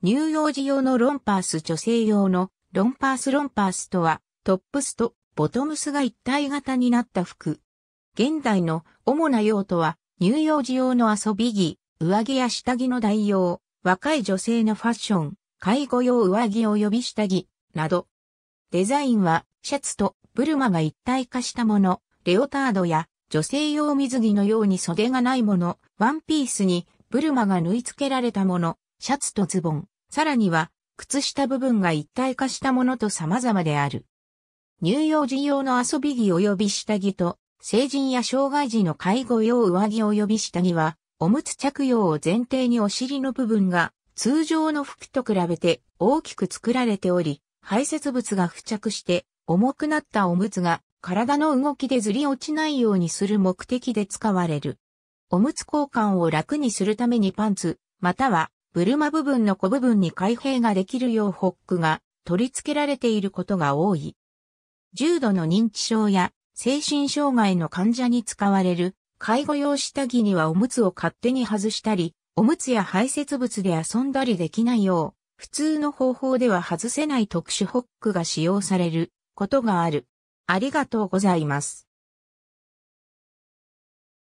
乳幼児用のロンパース女性用のロンパースロンパースとはトップスとボトムスが一体型になった服。現代の主な用途は乳幼児用の遊び着、上着や下着の代用、若い女性のファッション、介護用上着及び下着、など。デザインはシャツとブルマが一体化したもの、レオタードや女性用水着のように袖がないもの、ワンピースにブルマが縫い付けられたもの、シャツとズボン、さらには、靴下部分が一体化したものと様々である。乳幼児用の遊び着及び下着と、成人や障害児の介護用上着及び下着は、おむつ着用を前提にお尻の部分が通常の服と比べて大きく作られており、排泄物が付着して重くなったおむつが体の動きでずり落ちないようにする目的で使われる。おむつ交換を楽にするためにパンツ、またはブルマ部分の小部分に開閉ができるようホックが取り付けられていることが多い。重度の認知症や精神障害の患者に使われる介護用下着にはおむつを勝手に外したり、おむつや排泄物で遊んだりできないよう、普通の方法では外せない特殊ホックが使用されることがある。ありがとうございます。